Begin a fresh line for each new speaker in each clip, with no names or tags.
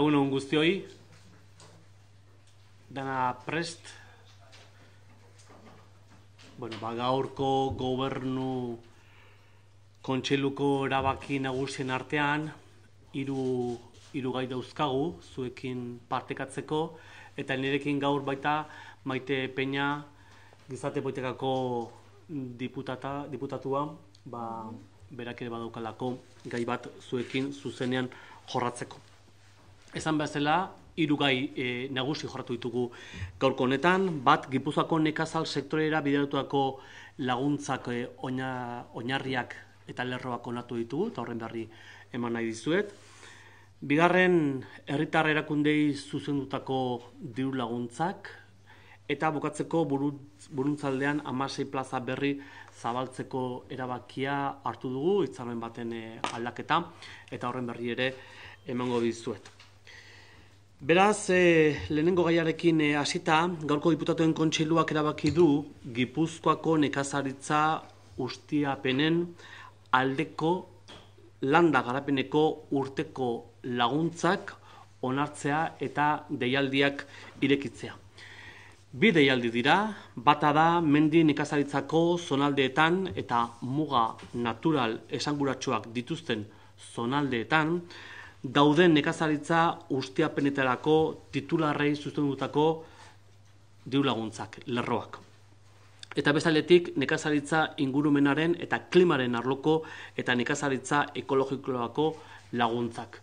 Egun egun guztioi, dana prest, bueno, ba, gaurko gobernu kontxeluko erabaki nagusien artean, iru, iru gai dauzkagu, zuekin partekatzeko, eta nirekin gaur baita maite Peña gizate boitekako diputata, diputatua, ba, berak ere badaukalako gai bat zuekin zuzenean jorratzeko. Esan bezala, hiru gai e, nagusi jorratu ditugu gaurko honetan, bat gipuzako nekazal sektorera bideratutako laguntzak e, oina, oinarriak eta lerroak onatu ditugu eta horren berri eman nahi dizuet. Bigarren herritar erakundei zuzendutako diru laguntzak eta bukatzeko buruntzaldean 16 plaza berri zabaltzeko erabakia hartu dugu hitzarmen baten eh, aldaketa eta horren berri ere emango dizuet. Beraz, e, lehenengo gaiarekin eh, hasita, gaurko diputatuen kontseiluak erabaki du Gipuzkoako nekazaritza ustiapenen aldeko landa garapeneko urteko laguntzak onartzea eta deialdiak irekitzea. Bi deialdi dira, bata da mendi nekazaritzako zonaldeetan eta muga natural esanguratsuak dituzten zonaldeetan, dauden nekazaritza ustiapenetarako titularrei zuzten dutako diru laguntzak, lerroak. Eta bezaletik nekazaritza ingurumenaren eta klimaren arloko eta nekazaritza ekologikoako laguntzak.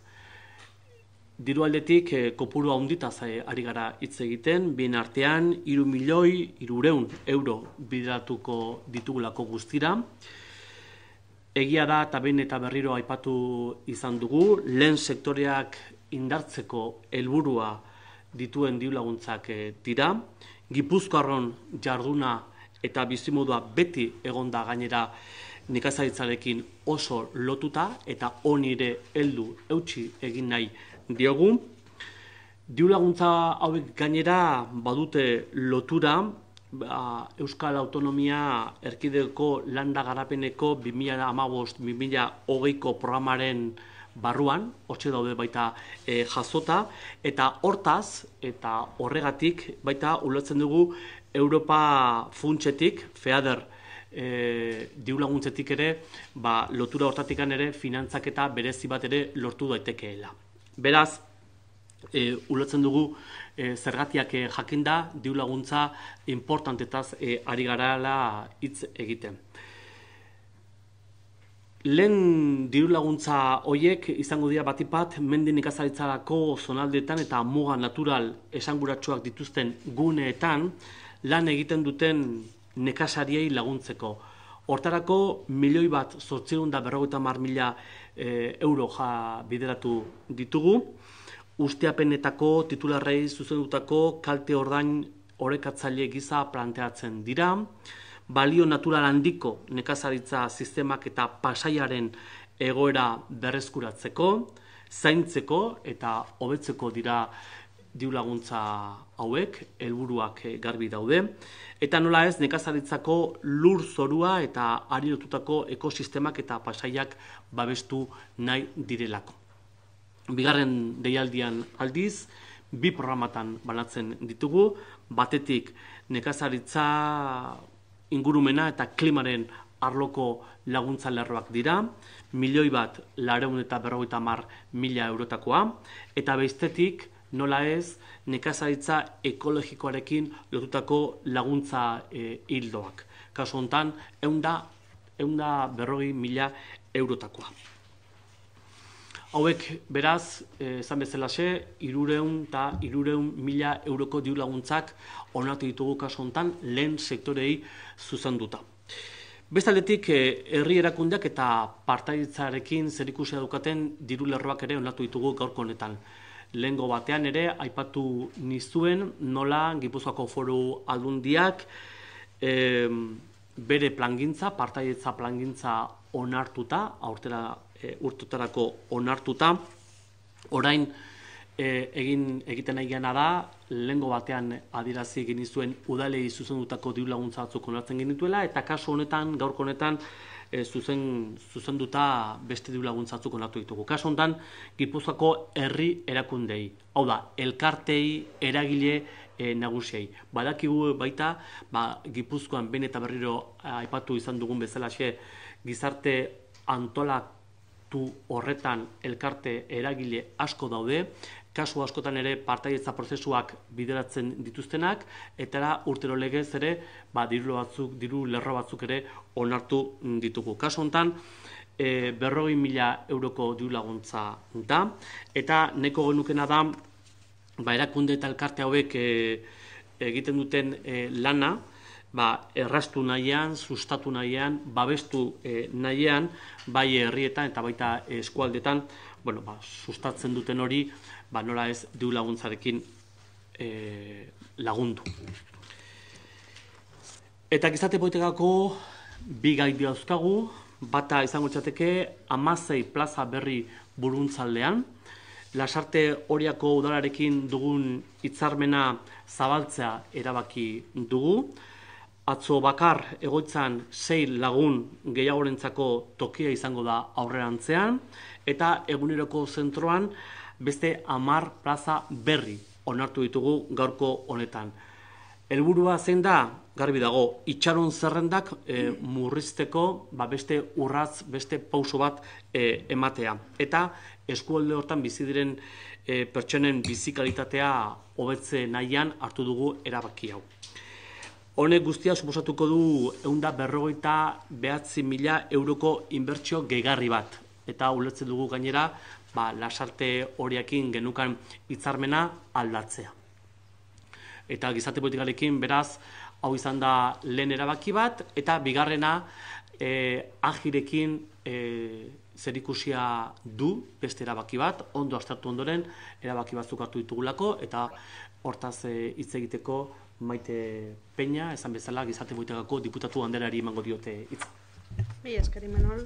Diru aldetik eh, kopurua onditaz eh, ari gara hitz egiten, bien artean 3 milioi 300 euro bidatuko ditugulako guztira egia da eta behin eta berriro aipatu izan dugu, lehen sektoreak indartzeko helburua dituen diu laguntzak e, dira. Gipuzkoarron jarduna eta bizimodua beti egonda gainera nikazaritzarekin oso lotuta eta onire heldu eutsi egin nahi diogu. Diu laguntza hauek gainera badute lotura ba, Euskal Autonomia Erkideko Landa Garapeneko 2015-2020ko programaren barruan, hortxe daude baita eh, jazota, eta hortaz eta horregatik baita ulatzen dugu Europa funtsetik, FEADER, e, eh, laguntzetik ere, ba, lotura hortatikan ere, finantzak eta berezi bat ere lortu daitekeela. Beraz, e, eh, ulatzen dugu e, zergatiak e, eh, jakin da, diru laguntza importantetaz e, ari garala hitz egiten. Lehen diru laguntza hoiek izango dira bat mendin ikazaritzarako zonaldetan eta muga natural esanguratsuak dituzten guneetan lan egiten duten nekasariei laguntzeko. Hortarako milioi bat zortzirunda mar mila euro ja bideratu ditugu usteapenetako titularrei zuzendutako kalte ordain orekatzaile giza planteatzen dira, balio natural handiko nekazaritza sistemak eta pasaiaren egoera berrezkuratzeko, zaintzeko eta hobetzeko dira diu laguntza hauek helburuak garbi daude eta nola ez nekazaritzako lur zorua eta ari ekosistemak eta pasaiak babestu nahi direlako bigarren deialdian aldiz, bi programatan balatzen ditugu, batetik nekazaritza ingurumena eta klimaren arloko laguntza lerroak dira, milioi bat lareun eta berrogeita mar mila eurotakoa, eta bestetik nola ez nekazaritza ekologikoarekin lotutako laguntza e, hildoak. Kasu honetan, eunda, eunda berrogi mila eurotakoa. Hauek, beraz, eh, esan bezalaxe, irureun eta irureun mila euroko diru laguntzak onartu ditugu kasontan lehen sektorei zuzenduta. eh, herri erakundeak eta partaitzarekin zerikusia dukaten diru lerroak ere onartu ditugu gaurko honetan. Lehengo batean ere, aipatu nizuen, nola, Gipuzkoako foru aldundiak, eh, bere plangintza, partaitza plangintza onartuta, aurtera e, urtutarako onartuta. Orain, e, egin egiten nahi gana da, lehengo batean adirazi egin izuen udalei zuzendutako diru laguntza batzuk onartzen genituela, eta kasu honetan, gaurko honetan, e, zuzen, zuzenduta beste diru laguntza batzuk onartu ditugu. Kasu honetan, gipuzako herri erakundei, hau da, elkartei, eragile, e, nagusiei. Badakigu baita, ba, Gipuzkoan ben eta berriro aipatu izan dugun xe, gizarte antolak proiektu horretan elkarte eragile asko daude, kasu askotan ere partaietza prozesuak bideratzen dituztenak, eta da urtero legez ere, ba, diru, batzuk, diru lerro batzuk ere onartu ditugu. Kasu honetan, e, berrogin mila euroko diru laguntza da, eta neko genukena da, ba, erakunde eta elkarte hauek e, egiten duten e, lana, ba, errastu nahian, sustatu nahian, babestu e, nahian, bai herrietan eta baita eskualdetan, bueno, ba, sustatzen duten hori, ba, nola ez du laguntzarekin e, lagundu. Eta gizate boitekako bi gaitu dauzkagu, bata izango txateke amazei plaza berri buruntzaldean, Lasarte horiako udalarekin dugun hitzarmena zabaltzea erabaki dugu atzo bakar egoitzan sei lagun gehiagorentzako tokia izango da aurrerantzean eta eguneroko zentroan beste amar plaza berri onartu ditugu gaurko honetan. Helburua zen da, garbi dago, itxaron zerrendak eh, murrizteko ba beste urratz, beste pauso bat eh, ematea. Eta eskualde hortan bizi diren eh, pertsonen bizikalitatea hobetze nahian hartu dugu erabaki hau. Honek guztia suposatuko du eunda berrogeita behatzi mila euroko inbertsio gehigarri bat. Eta ulertzen dugu gainera, ba, lasarte horiakin genukan hitzarmena aldatzea. Eta gizarte politikarekin beraz, hau izan da lehen erabaki bat, eta bigarrena e, eh, ahirekin eh, zerikusia du beste erabaki bat, ondo astartu ondoren erabaki batzuk hartu ditugulako, eta hortaz eh, hitz egiteko maite peña, esan bezala, gizarte boitegako diputatu handelari emango diote itz.
Bi eskari menol,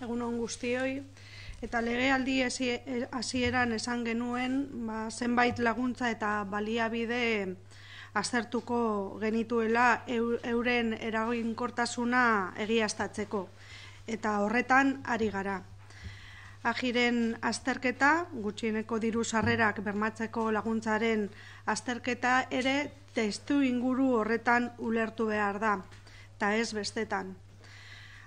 egun on guztioi, eta lege aldi eh, hasieran esan genuen, ba, zenbait laguntza eta baliabide aztertuko genituela euren eraginkortasuna egiaztatzeko. Eta horretan ari gara. Ajiren azterketa, gutxieneko diru sarrerak bermatzeko laguntzaren azterketa ere testu inguru horretan ulertu behar da, eta ez bestetan.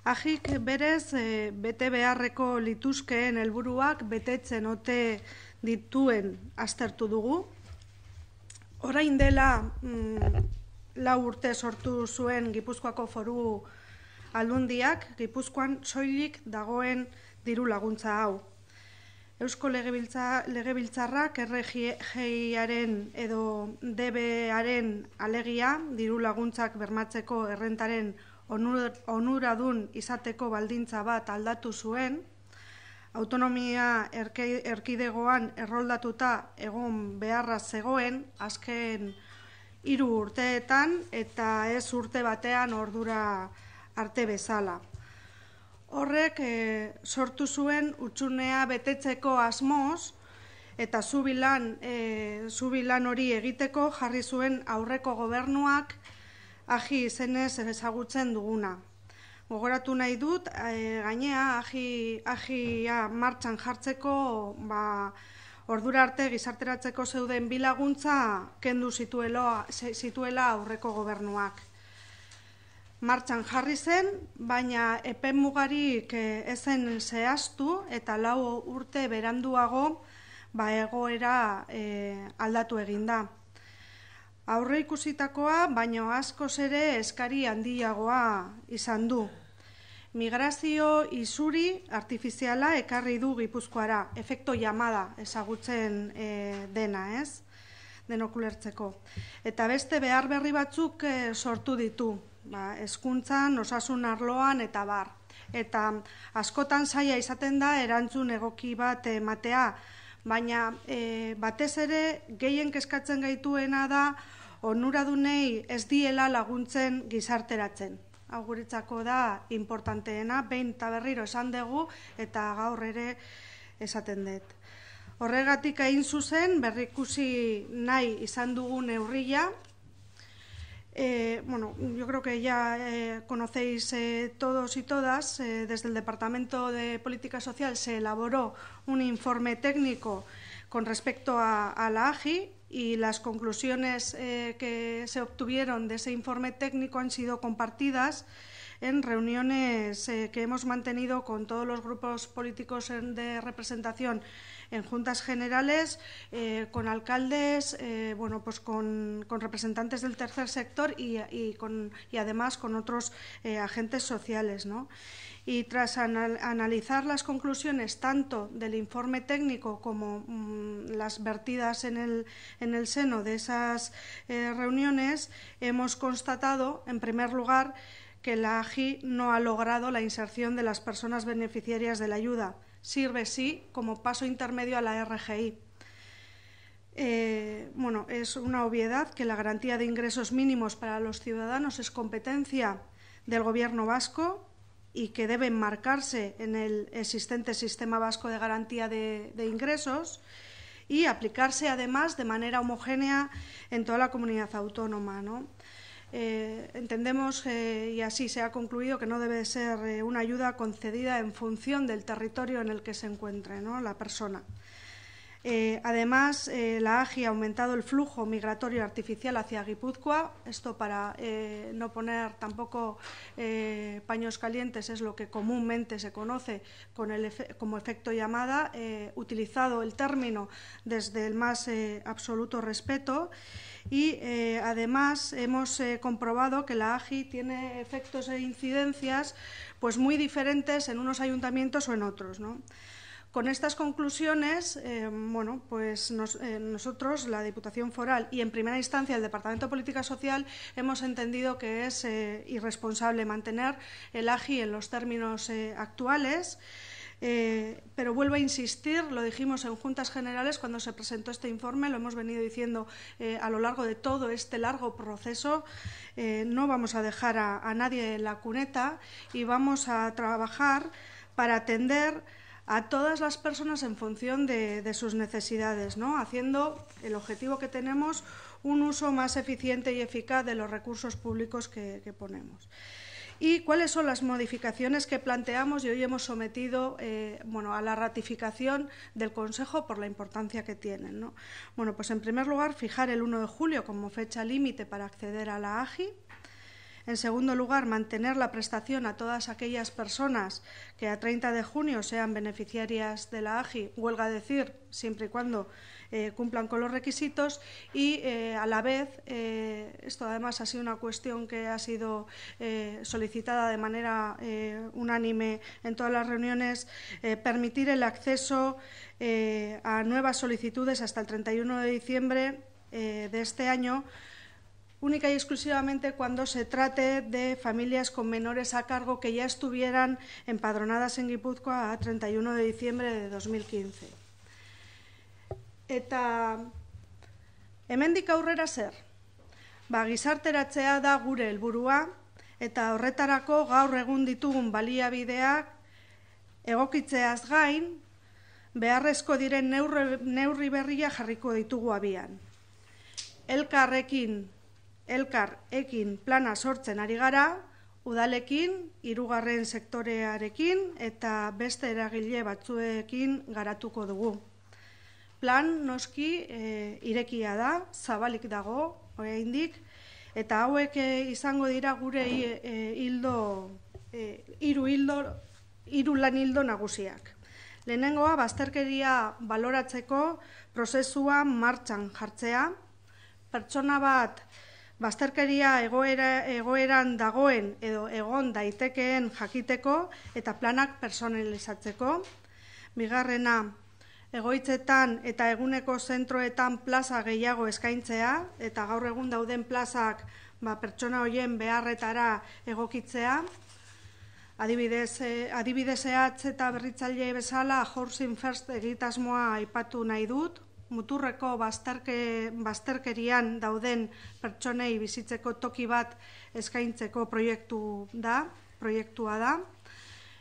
Ajik berez e, bete beharreko lituzkeen helburuak betetzen ote dituen aztertu dugu. Orain dela mm, lau urte sortu zuen Gipuzkoako foru aldundiak, Gipuzkoan soilik dagoen diru laguntza hau. Eusko Legebiltzarrak RGIaren edo DBaren alegia diru laguntzak bermatzeko errentaren onuradun izateko baldintza bat aldatu zuen, autonomia erkidegoan erroldatuta egon beharra zegoen, azken iru urteetan eta ez urte batean ordura arte bezala. Horrek e, sortu zuen utxunea betetzeko asmoz eta zubilan, e, eh, zubilan hori egiteko jarri zuen aurreko gobernuak aji izenez ezagutzen duguna. Gogoratu nahi dut, e, gainea aji, ajia martxan jartzeko ba, ordura arte gizarteratzeko zeuden bilaguntza kendu zituela, zituela aurreko gobernuak martxan jarri zen, baina epen mugarik ezen eh, zehaztu eta lau urte beranduago ba egoera eh, aldatu egin da. Aurre ikusitakoa, baino asko ere eskari handiagoa izan du. Migrazio izuri artifiziala ekarri du gipuzkoara, efekto jamada ezagutzen eh, dena, ez? denokulertzeko. Eta beste behar berri batzuk sortu ditu, ba, eskuntzan, osasun arloan eta bar. Eta askotan saia izaten da erantzun egoki bat ematea, baina eh, batez ere gehien kezkatzen gaituena da onuradunei ez diela laguntzen gizarteratzen. Auguritzako da importanteena, behin eta berriro esan dugu eta gaur ere esaten dut. Horregatik hain zuzen, berrikusi nahi izan dugun neurria, Eh, bueno, yo creo que ya eh, conocéis eh, todos y todas. desde el Departamento de Política Social se elaboró un informe técnico con respecto a la AGI y las conclusiones que se obtuvieron de ese informe técnico han sido compartidas en reuniones que hemos mantenido con todos los grupos políticos de representación en juntas generales eh, con alcaldes, eh, bueno, pues con, representantes del tercer sector y, y, con, y además con otros eh, agentes sociales. y tras analizar las conclusiones tanto del informe técnico como mm, las vertidas en el, seno de esas reuniones, hemos constatado, en primer lugar, que la AGI no ha logrado la inserción de las personas beneficiarias de la ayuda sirve sí como paso intermedio a la RGI. Eh, bueno, es una obviedad que la garantía de ingresos mínimos para los ciudadanos es competencia del Gobierno vasco y que debe enmarcarse en el existente sistema vasco de garantía de, de ingresos y aplicarse además de manera homogénea en toda la comunidad autónoma. ¿no? Eh, entendemos, eh, y así se ha concluido, que no debe ser eh, una ayuda concedida en función del territorio en el que se encuentre la persona. además, la AGI ha aumentado el flujo migratorio artificial hacia Guipúzcoa. Esto para no poner tampoco paños calientes es lo que comúnmente se conoce con el como efecto llamada, utilizado el término desde el más absoluto respeto y eh, además hemos eh, comprobado que la AGI tiene efectos e incidencias pues muy diferentes en unos ayuntamientos o en otros. Con estas conclusiones, eh, bueno, pues nosotros, la Diputación Foral y en primera instancia el Departamento de Política Social, hemos entendido que es irresponsable mantener el AGI en los términos actuales. Eh, pero vuelvo a insistir, lo dijimos en Juntas Generales cuando se presentó este informe, lo hemos venido diciendo eh, a lo largo de todo este largo proceso, eh, no vamos a dejar a, nadie en la cuneta y vamos a trabajar para atender a todas las personas en función de, sus necesidades, ¿no? haciendo el objetivo que tenemos un uso más eficiente y eficaz de los recursos públicos que ponemos. ¿Y cuáles son las modificaciones que planteamos y hoy hemos sometido eh, bueno, a la ratificación del Consejo por la importancia que tienen? ¿no? Bueno, pues en primer lugar, fijar el 1 de julio como fecha límite para acceder a la AGI. En segundo lugar, mantener la prestación a todas aquellas personas que a 30 de junio sean beneficiarias de la AGI, huelga decir, siempre y cuando eh, cumplan con los requisitos y eh, a la vez, eh, esto además ha sido una cuestión que ha sido solicitada de manera unánime en todas las reuniones, permitir el acceso a nuevas solicitudes hasta el 31 de diciembre de este año única y exclusivamente cuando se trate de familias con menores a cargo que ya estuvieran empadronadas en Guipúzcoa a 31 de diciembre de 2015. Eta hemendik aurrera ser Ba, gizarteratzea da gure helburua eta horretarako gaur egun ditugun baliabideak egokitzeaz gain beharrezko diren neurri berria jarriko ditugu abian. Elkarrekin elkar ekin plana sortzen ari gara, udalekin, irugarren sektorearekin eta beste eragile batzuekin garatuko dugu. Plan noski e, irekia da, zabalik dago, oraindik eta hauek e, izango dira gure e, hildo, e, hiru e, hildo, nagusiak. Lehenengoa, bazterkeria baloratzeko prozesua martxan jartzea, pertsona bat bazterkeria egoera, egoeran dagoen edo egon daitekeen jakiteko eta planak personalizatzeko. Bigarrena, egoitzetan eta eguneko zentroetan plaza gehiago eskaintzea eta gaur egun dauden plazak ba, pertsona hoien beharretara egokitzea. Adibidez, eh, eta berritzailei bezala Horsing First egitasmoa aipatu nahi dut, muturreko bazterke, bazterkerian dauden pertsonei bizitzeko toki bat eskaintzeko proiektu da, proiektua da.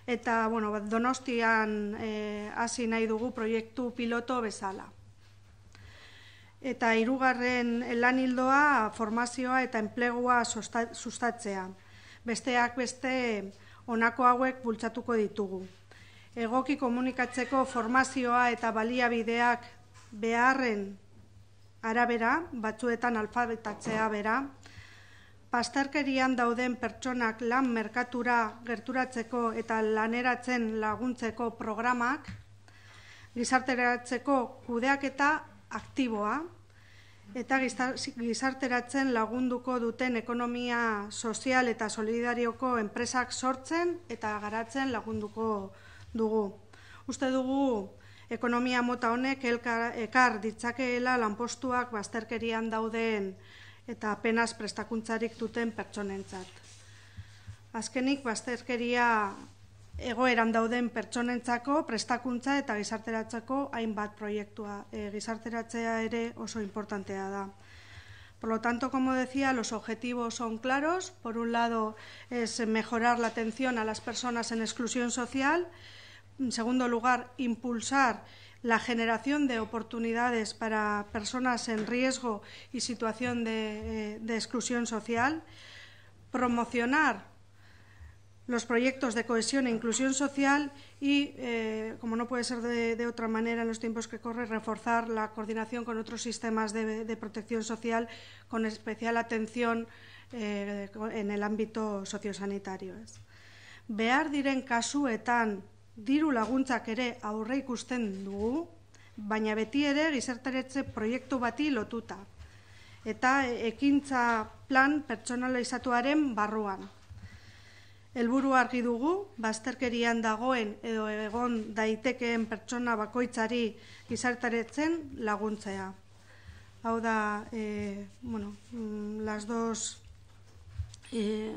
Eta, bueno, ba, donostian eh, hasi nahi dugu proiektu piloto bezala. Eta hirugarren lanildoa formazioa eta enplegua sustatzea. Besteak beste honako hauek bultzatuko ditugu. Egoki komunikatzeko formazioa eta baliabideak beharren arabera, batzuetan alfabetatzea bera, pasterkerian dauden pertsonak lan merkatura gerturatzeko eta laneratzen laguntzeko programak, gizarteratzeko kudeak eta aktiboa, eta gizarteratzen lagunduko duten ekonomia sozial eta solidarioko enpresak sortzen eta garatzen lagunduko dugu. Uste dugu ekonomia mota honek ekar ditzakeela lanpostuak bazterkerian daudeen eta apenas prestakuntzarik duten pertsonentzat. Azkenik bazterkeria egoeran dauden pertsonentzako prestakuntza eta gizarteratzeko hainbat proiektua. E, gizarteratzea ere oso importantea da. Por lo tanto, como decía, los objetivos son claros. Por un lado, es mejorar la atención a las personas en exclusión social, En segundo lugar, impulsar la generación de oportunidades para personas en riesgo y situación de, eh, exclusión social. Promocionar los proyectos de cohesión e inclusión social y, eh, como no puede ser de, otra manera en los tiempos que corren, reforzar la coordinación con otros sistemas de, protección social con especial atención eh, en el ámbito sociosanitario. Behar diren kasuetan diru laguntzak ere aurre ikusten dugu, baina beti ere gizarteretze proiektu bati lotuta eta ekintza plan pertsonalizatuaren izatuaren barruan. Elburu argi dugu, bazterkerian dagoen edo egon daitekeen pertsona bakoitzari gizartaretzen laguntzea. Hau da, eh, bueno, mm, las dos eh,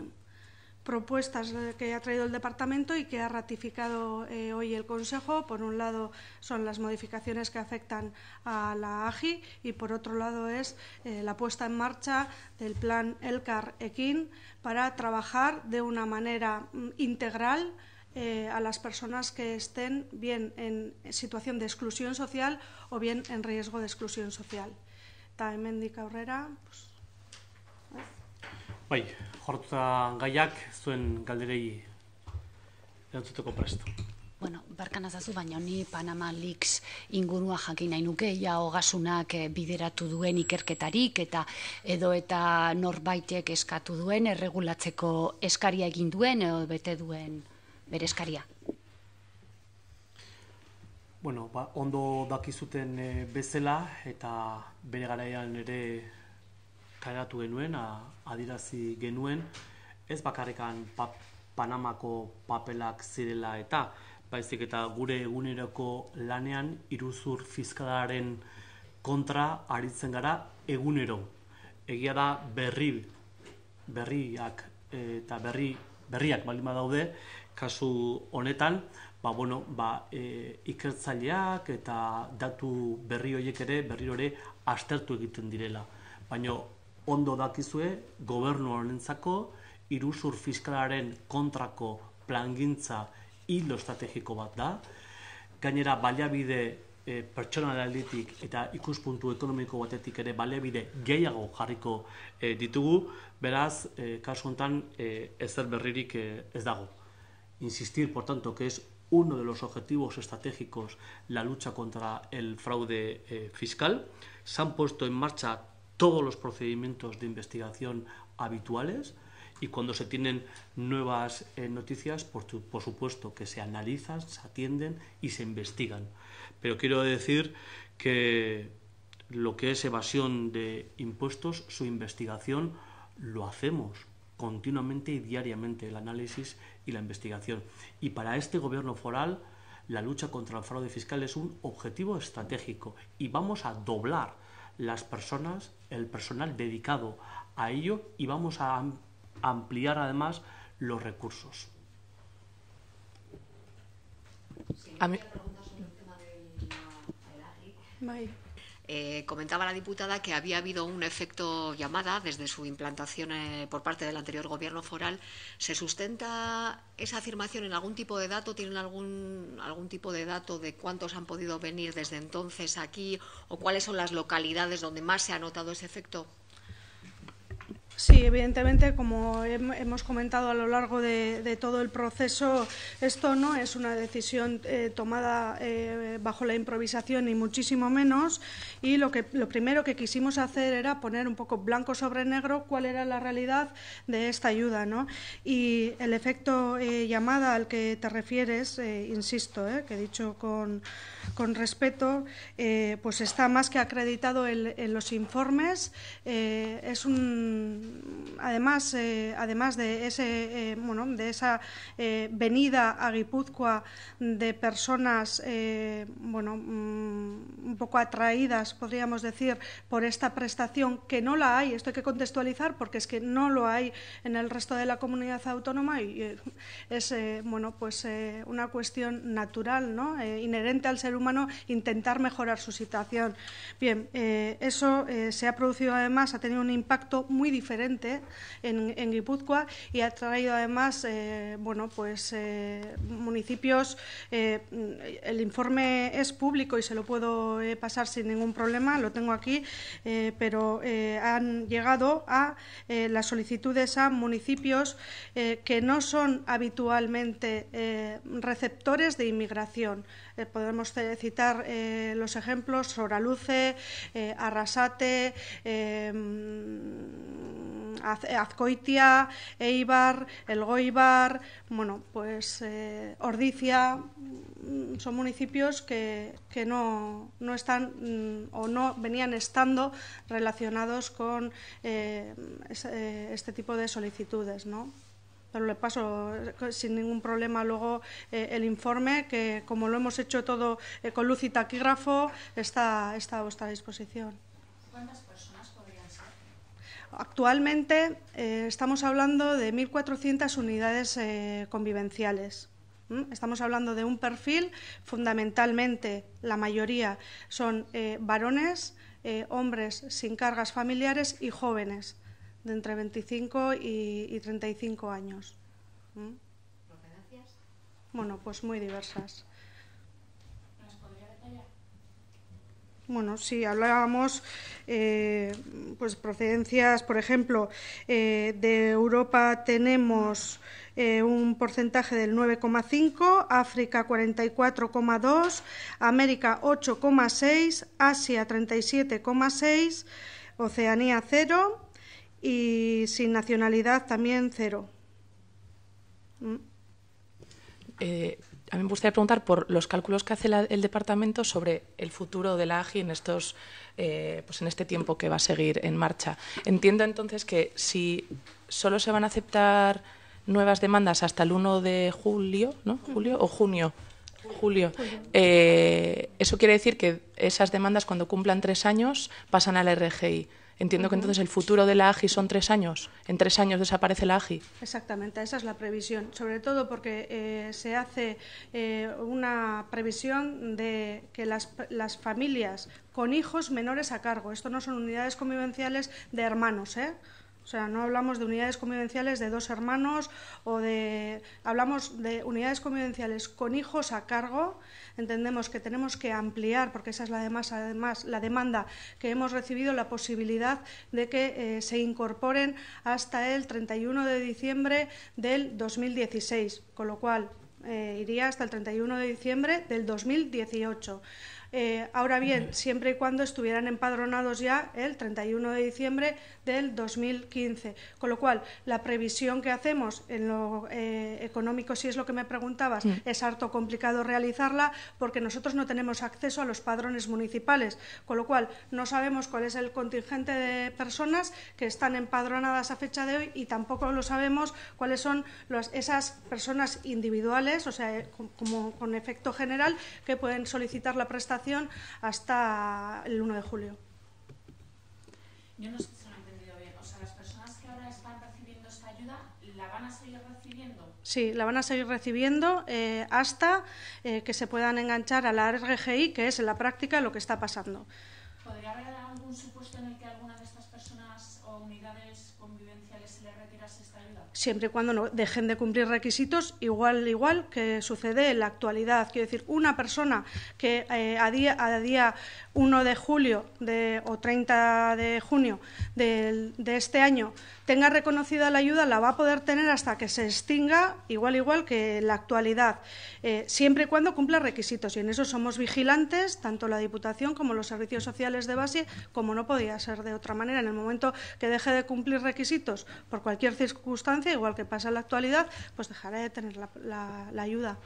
propuestas que ha traído el Departamento y que ha ratificado eh, hoy el Consejo. Por un lado son las modificaciones que afectan a la AGI y por otro lado es eh, la puesta en marcha del plan ELCAR-EQUIN para trabajar de una manera mm, integral eh, a las personas que estén bien en situación de exclusión social o bien en riesgo de exclusión social. También Carrera, pues,
Bai, jorta gaiak zuen galderei erantzuteko presto.
Bueno, barkan azazu, baina ni
Panama Leaks ingurua jakin nahi nuke, ja hogasunak eh, bideratu duen ikerketarik eta edo eta norbaitek eskatu duen, erregulatzeko eskaria egin duen, edo bete duen bere eskaria.
Bueno, ba, ondo dakizuten bezela eh, bezala eta bere garaian ere kaeratu genuen, a, adirazi genuen, ez bakarrikan Panamako papelak zirela eta baizik eta gure eguneroko lanean iruzur fiskalaren kontra aritzen gara egunero. Egia da berri berriak e, eta berri berriak balima daude kasu honetan, ba, bueno, ba, e, ikertzaileak eta datu berri horiek ere berri hori aztertu egiten direla. baino ondo dakizue gobernu honentzako iruzur fiskalaren kontrako plangintza hilo estrategiko bat da. Gainera baliabide e, eh, pertsonalalitik eta ikuspuntu ekonomiko batetik ere baliabide gehiago jarriko eh, ditugu, beraz, e, kasu honetan ezer berririk ez dago. Insistir, por tanto, que es uno de los objetivos estratégicos la lucha contra el fraude fiscal. Se han puesto en marcha todos los procedimientos de investigación habituales y cuando se tienen nuevas eh, noticias, por, por, supuesto que se analizan, se atienden y se investigan. Pero quiero decir que lo que es evasión de impuestos, su investigación lo hacemos continuamente y diariamente, el análisis y la investigación. Y para este gobierno foral, la lucha contra el fraude fiscal es un objetivo estratégico y vamos a doblar las personas, el personal dedicado a ello y vamos a ampliar además los recursos. Eh, comentaba la diputada que había habido un efecto llamada desde su implantación eh, por parte del anterior gobierno foral. ¿Se sustenta esa afirmación en algún tipo de dato? ¿Tienen algún, algún tipo de dato de cuántos han podido venir desde entonces aquí o cuáles son las localidades donde más se ha notado ese
efecto? Sí, evidentemente, como hemos comentado a lo largo de, todo el proceso, esto no es una decisión eh, tomada eh, bajo la improvisación, ni muchísimo menos. Y lo, que, lo primero que quisimos hacer era poner un poco blanco sobre negro cuál era la realidad de esta ayuda. ¿no? Y el efecto eh, llamada al que te refieres, insisto, que he dicho con, respeto, pues está más que acreditado en, en los informes. es un además, eh, además de, ese, eh, bueno, de esa eh, venida a Guipúzcoa de personas bueno, mm, un poco atraídas, podríamos decir, por esta prestación, que no la hay, esto hay que contextualizar porque es que no lo hay en el resto de la comunidad autónoma y es bueno, pues, una cuestión natural, ¿no? inherente al ser humano intentar mejorar su situación. Bien, eso se ha producido además, ha tenido un impacto muy diferente en, Guipúzcoa y ha traído además eh, bueno, pues, eh, municipios. Eh, el informe es público y se lo puedo pasar sin ningún problema, lo tengo aquí, pero han llegado a las solicitudes a municipios que no son habitualmente receptores de inmigración. podemos citar los ejemplos Soraluce, Arrasate, Azcoitia, Eibar, Elgoibar, bueno, pues eh, Ordicia, mm, son municipios que, no, no, están mm, o no venían estando relacionados con eh, eh, este tipo de solicitudes, ¿no? Pero le paso sin ningún problema luego el informe, que como lo hemos hecho todo con luz y taquígrafo, está, está a vuestra disposición.
¿Cuántas personas?
Actualmente eh, estamos hablando de 1.400 unidades eh, convivenciales. Estamos hablando de un perfil, fundamentalmente la mayoría son eh, varones, hombres sin cargas familiares y jóvenes de entre 25 y, 35 años. Bueno, pues muy diversas. Bueno, si hablábamos eh, pues, procedencias, por ejemplo, eh, de Europa tenemos eh, un porcentaje del 9,5, África 44,2, América 8,6, Asia 37,6, Oceanía 0 y sin nacionalidad también 0
a mí me gustaría preguntar por los cálculos que hace el departamento sobre el futuro de la AGI en, estos, eh, pues en este tiempo que va a seguir en marcha. Entiendo entonces que si solo se van a aceptar nuevas demandas hasta el 1 de julio, ¿no? ¿Julio o junio? Julio. Eh, eso quiere decir que esas demandas cuando cumplan tres años pasan a la RGI. Entiendo que entonces el futuro de la AGI son tres años. En tres años desaparece la AGI.
Exactamente, esa es la previsión. Sobre todo porque eh, se hace eh, una previsión de que las, las familias con hijos menores a cargo, esto no son unidades convivenciales de hermanos, ¿eh? O sea, no hablamos de unidades convivenciales de dos hermanos o de... Hablamos de unidades convivenciales con hijos a cargo. Entendemos que tenemos que ampliar, porque esa es la, además la demanda que hemos recibido, la posibilidad de que eh, se incorporen hasta el 31 de diciembre del 2016, con lo cual eh, iría hasta el 31 de diciembre del 2018. Eh, ahora bien, siempre y cuando estuvieran empadronados ya el 31 de diciembre del 2015. Con lo cual, la previsión que hacemos en lo eh, económico, si es lo que me preguntabas, es harto complicado realizarla porque nosotros no tenemos acceso a los padrones municipales. Con lo cual, no sabemos cuál es el contingente de personas que están empadronadas a fecha de hoy y tampoco lo sabemos cuáles son esas personas individuales, o sea, eh, con efecto general, que pueden solicitar la prestación hasta el 1 de julio. Yo no sé
si lo he entendido bien. O sea, las personas que ahora están recibiendo esta ayuda, ¿la van a seguir recibiendo?
Sí, la van a seguir recibiendo eh, hasta eh, que se puedan enganchar a la RGI, que es en la práctica lo que está pasando.
¿Podría haber algún supuesto en el que alguna de estas personas unidades convivenciales se le retirase esta ayuda?
Siempre y cuando no dejen de cumplir requisitos, igual, igual que sucede en la actualidad. Quiero decir, una persona que eh, a, día, a día 1 de julio de, o 30 de junio de, este año tenga reconocida la ayuda, la va a poder tener hasta que se extinga, igual, igual que en la actualidad, eh, siempre y cuando cumpla requisitos. Y en eso somos vigilantes, tanto la Diputación como los servicios sociales de base, como no podía ser de otra manera. En el momento que deje de cumplir requisitos por cualquier circunstancia, igual que pasa en la actualidad, pues dejará de tener la, ayuda.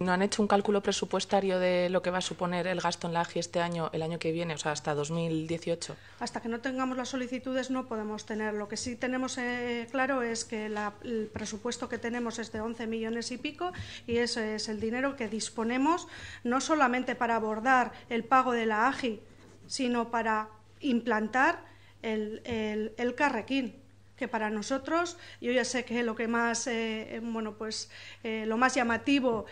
¿No han hecho un cálculo presupuestario de lo que va a suponer el gasto en la AGI este año, el año que viene, o sea, hasta 2018?
Hasta que no tengamos las solicitudes no podemos tener. Lo que sí tenemos eh, claro es que el presupuesto que tenemos es de 11 millones y pico y ese es el dinero que disponemos no solamente para abordar el pago de la AGI, sino para implantar el, el, el carrequín que para nosotros. Yo ya sé que lo que más, eh, eh, bueno, pues eh, lo más llamativo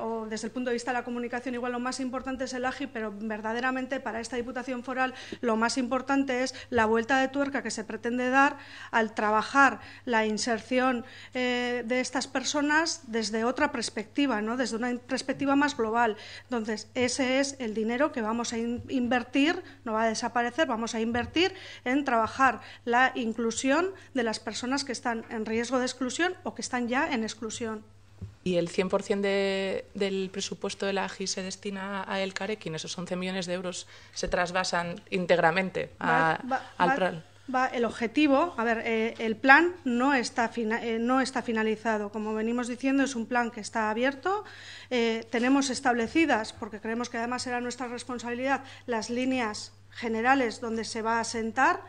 o desde el punto de vista de la comunicación igual lo más importante es el AGI, pero verdaderamente para esta Diputación Foral lo más importante es la vuelta de tuerca que se pretende dar al trabajar la inserción de estas personas desde otra perspectiva, ¿no? desde una perspectiva más global. Entonces, ese es el dinero que vamos a invertir, no va a desaparecer, vamos a invertir en trabajar la inclusión de las personas que están en riesgo de exclusión o que están ya en exclusión.
Y el 100% del presupuesto de la AGI se destina a el Carequín. Esos 11 millones de euros se trasvasan íntegramente al
el objetivo, a ver, eh, el plan no está, eh, no está finalizado. Como venimos diciendo, es un plan que está abierto. Eh, tenemos establecidas, porque creemos que además era nuestra responsabilidad, las líneas generales donde se va a sentar.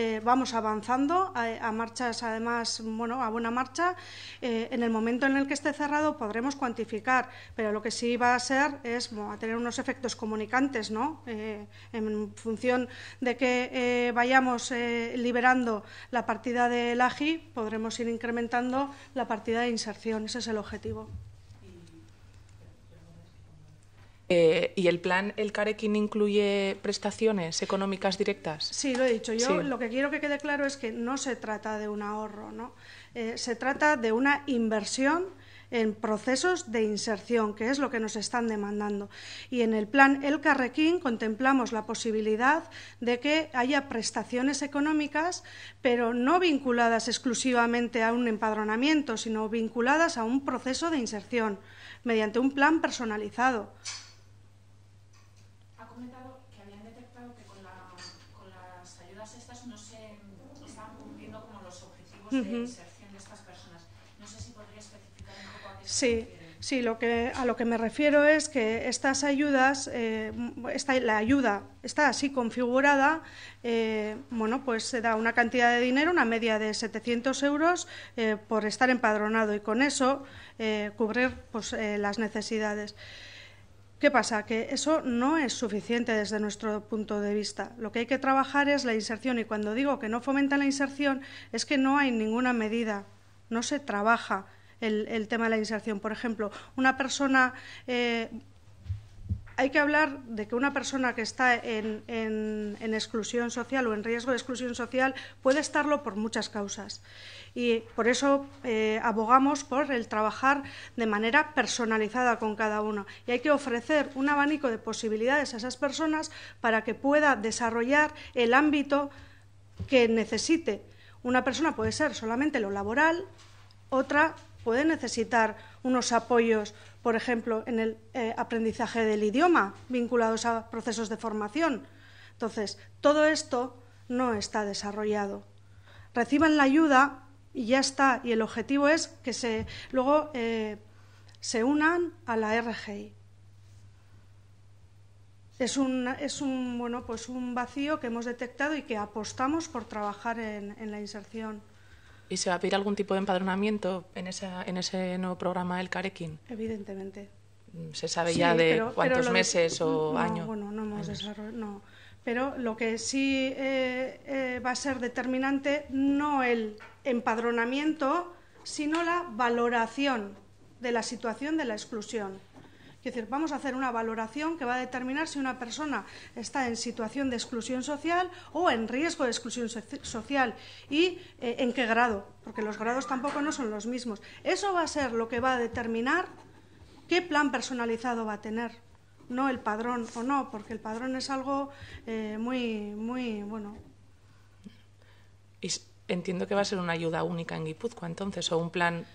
Eh, vamos avanzando a, marchas, además, bueno, a buena marcha. Eh, en el momento en el que esté cerrado podremos cuantificar, pero lo que sí va a ser es a tener unos efectos comunicantes, ¿no? Eh, en función de que vayamos liberando la partida del AGI, podremos ir incrementando la partida de inserción. Ese es el objetivo.
Eh, ¿Y el plan, el Carequín incluye prestaciones económicas directas? Sí, lo he dicho. Yo lo
que quiero que quede claro es que no se trata de un ahorro, ¿no? Eh, se trata de una inversión en procesos de inserción, que es lo que nos están demandando. Y en el plan El Carrequín contemplamos la posibilidad de que haya prestaciones económicas, pero no vinculadas exclusivamente a un empadronamiento, sino vinculadas a un proceso de inserción mediante un plan personalizado.
No sé si
podría especificar un poco sí. Sí, lo que, a lo que me refiero es que estas ayudas, eh, la ayuda está así configurada, eh, bueno, pues se da una cantidad de dinero, una media de 700 euros eh, por estar empadronado y con eso cubrir pues, las necesidades. ¿Qué pasa? Que eso no es suficiente desde nuestro punto de vista. Lo que hay que trabajar es la inserción y cuando digo que no fomenta la inserción es que no hay ninguna medida, no se trabaja el, tema de la inserción. Por ejemplo, una persona eh, hay que hablar de que una persona que está en, exclusión social o en riesgo de exclusión social puede estarlo por muchas causas. Y por eso eh, abogamos por el trabajar de manera personalizada con cada uno. Y hay que ofrecer un abanico de posibilidades a esas personas para que pueda desarrollar el ámbito que necesite. Una persona puede ser solamente lo laboral, otra puede necesitar unos apoyos, por ejemplo, en el eh, aprendizaje del idioma, vinculados a procesos de formación. Entonces, todo esto no está desarrollado. Reciban la ayuda y ya está. Y el objetivo es que luego eh, se unan a la RGI. Es un, es un, bueno, pues un vacío que hemos detectado y que apostamos por trabajar en la inserción.
¿Y se va a pedir algún tipo de empadronamiento en, esa, en ese nuevo programa del Carequín?
Evidentemente.
Mm, ¿Se sabe ya de cuántos meses o años?
Bueno, no hemos desarrollado. Pero lo que sí eh, eh, va a ser determinante no el empadronamiento, sino la valoración de la situación de la exclusión. Es decir, vamos a hacer una valoración que va a determinar si una persona está en situación de exclusión social o en riesgo de exclusión social y eh, en qué grado, porque los grados tampoco no son los mismos. Eso va a ser lo que va a determinar qué plan personalizado va a tener, no el padrón o no, porque el padrón es algo eh, muy, muy bueno.
Entiendo que va a ser una ayuda única en Guipúzcoa, entonces, o un plan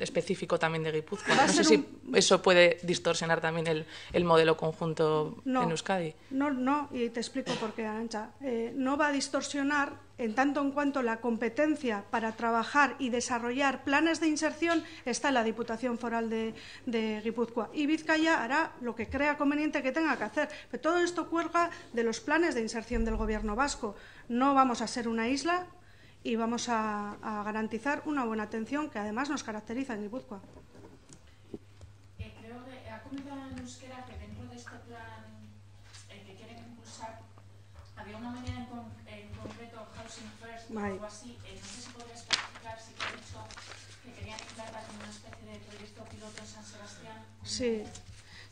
específico también de Guipúzcoa. No sé si eso puede distorsionar también el, el modelo conjunto en Euskadi.
No, no, y te explico por qué, Ancha. Eh, no va a distorsionar en tanto en cuanto la competencia para trabajar y desarrollar planes de inserción está en la Diputación Foral de, de Guipúzcoa. Y Vizcaya hará lo que crea conveniente que tenga que hacer. Pero todo esto cuelga de los planes de inserción del Gobierno vasco. No vamos a ser una isla y vamos a, a garantizar una buena atención que además nos caracteriza en Guipúzcoa.
Eh, creo que ha comentado en Euskera que dentro de este plan el eh, que quieren impulsar había una manera en, concreto, Housing First o algo así, eh, no sé si podría especificar si te ha dicho que querían implantar como una especie de proyecto piloto en San Sebastián.
Sí.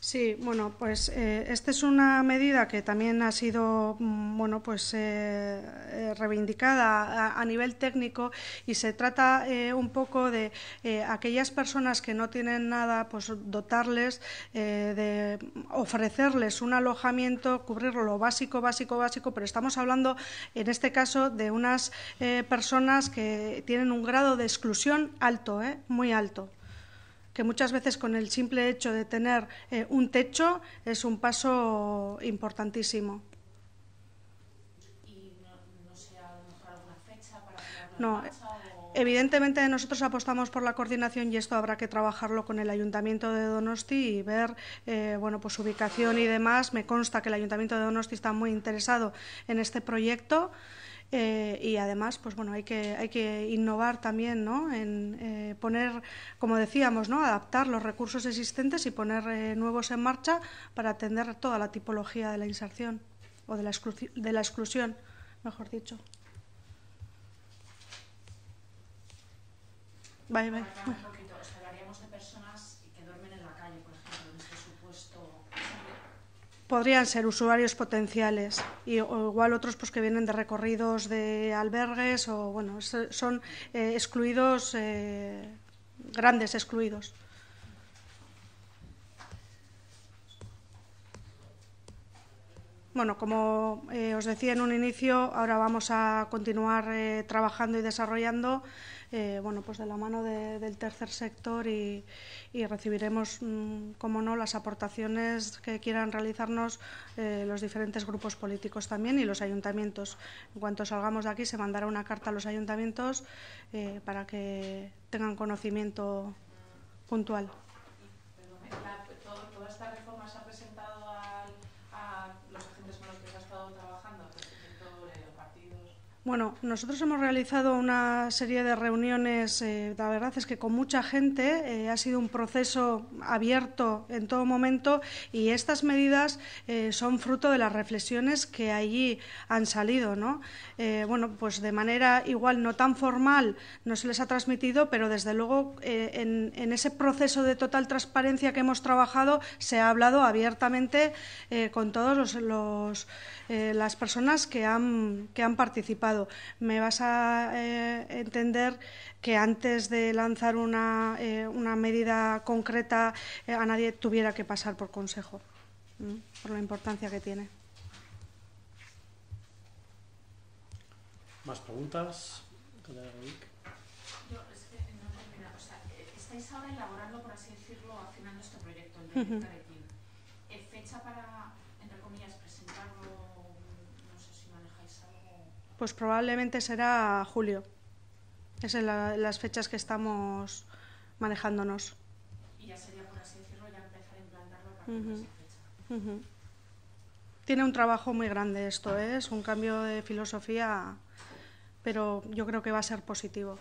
Sí, bueno, pues eh, esta es una medida que también ha sido mm, bueno, pues eh, eh, reivindicada a, nivel técnico y se trata un poco de aquellas personas que no tienen nada, pues dotarles de ofrecerles un alojamiento, cubrir lo básico, básico, básico, pero estamos hablando en este caso de unas personas que tienen un grado de exclusión alto, muy alto que muchas veces con el simple hecho de tener eh, un techo es un paso importantísimo. ¿Y no, fecha para evidentemente nosotros apostamos por la coordinación y esto habrá que trabajarlo con el Ayuntamiento de Donosti y ver eh, bueno, pues su ubicación y demás. Me consta que el Ayuntamiento de Donosti está muy interesado en este proyecto. Eh, y además pues bueno hay que innovar también ¿no? en eh, poner como decíamos no adaptar los recursos existentes y poner eh, nuevos en marcha para atender toda la tipología de la inserción o de la, de la exclusión mejor dicho bye podrían ser usuarios potenciales y igual otros pues que vienen de recorridos de albergues o bueno son eh, excluidos eh, grandes excluidos Bueno, como eh, os decía en un inicio, ahora vamos a continuar trabajando y desarrollando eh, bueno, pues de la mano del tercer sector y, recibiremos, mm, como no, las aportaciones que quieran realizarnos eh, los diferentes grupos políticos también y los ayuntamientos. En cuanto salgamos de aquí se mandará una carta a los ayuntamientos eh, para que tengan conocimiento puntual. Bueno, nosotros hemos realizado una serie de reuniones, eh, la verdad es que con mucha gente, eh, ha sido un proceso abierto en todo momento y estas medidas eh, son fruto de las reflexiones que allí han salido. ¿no? bueno, pues de manera igual no tan formal no se les ha transmitido, pero desde luego en, ese proceso de total transparencia que hemos trabajado se ha hablado abiertamente con todas las personas que han, que han participado me vas a eh, entender que antes de lanzar una, eh, medida concreta eh, a nadie tuviera que pasar por consejo, por la importancia que tiene.
¿Más preguntas?
estáis ahora elaborando, por así decirlo, afinando este proyecto, el de
Pues probablemente será julio. Es en las fechas que estamos manejándonos.
Y ya sería, por así decirlo, ya empezar a implantarlo
a partir fecha. Tiene un trabajo muy grande esto, ¿eh? es un cambio de filosofía, pero yo creo que va a ser positivo.